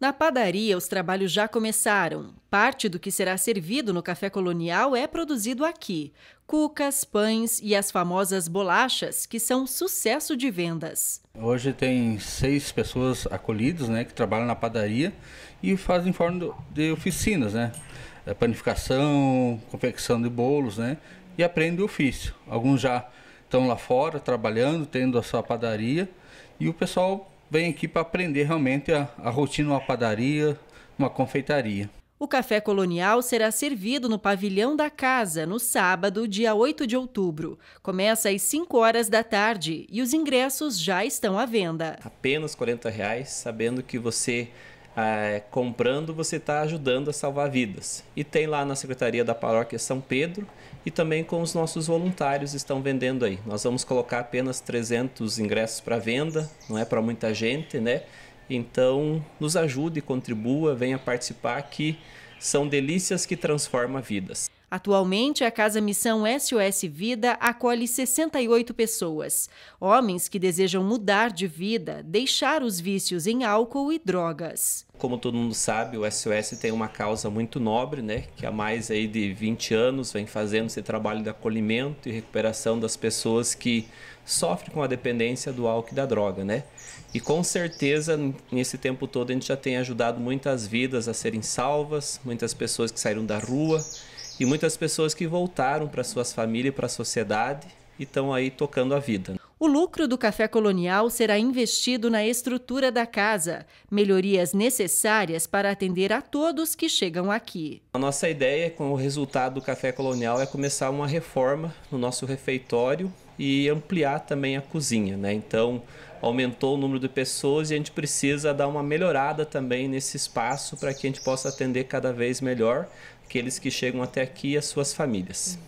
Na padaria, os trabalhos já começaram. Parte do que será servido no café colonial é produzido aqui: cucas, pães e as famosas bolachas, que são sucesso de vendas. Hoje tem seis pessoas acolhidas, né, que trabalham na padaria e fazem forma de oficinas, né, é panificação, confecção de bolos, né, e aprendem o ofício. Alguns já estão lá fora trabalhando, tendo a sua padaria e o pessoal vem aqui para aprender realmente a, a rotina numa uma padaria, uma confeitaria. O café colonial será servido no pavilhão da casa no sábado, dia 8 de outubro. Começa às 5 horas da tarde e os ingressos já estão à venda. Apenas R$ reais, sabendo que você é, comprando, você está ajudando a salvar vidas. E tem lá na Secretaria da Paróquia São Pedro e também com os nossos voluntários estão vendendo aí. Nós vamos colocar apenas 300 ingressos para venda, não é para muita gente, né? Então, nos ajude, contribua, venha participar aqui são delícias que transformam vidas. Atualmente, a Casa Missão SOS Vida acolhe 68 pessoas, homens que desejam mudar de vida, deixar os vícios em álcool e drogas. Como todo mundo sabe, o SOS tem uma causa muito nobre, né? Que há mais aí de 20 anos vem fazendo esse trabalho de acolhimento e recuperação das pessoas que sofrem com a dependência do álcool e da droga, né? E com certeza, nesse tempo todo, a gente já tem ajudado muitas vidas a serem salvas, muitas pessoas que saíram da rua e muitas pessoas que voltaram para suas famílias e para a sociedade e estão aí tocando a vida. Né? O lucro do Café Colonial será investido na estrutura da casa, melhorias necessárias para atender a todos que chegam aqui. A nossa ideia com o resultado do Café Colonial é começar uma reforma no nosso refeitório e ampliar também a cozinha, né? Então, aumentou o número de pessoas e a gente precisa dar uma melhorada também nesse espaço para que a gente possa atender cada vez melhor aqueles que chegam até aqui e as suas famílias.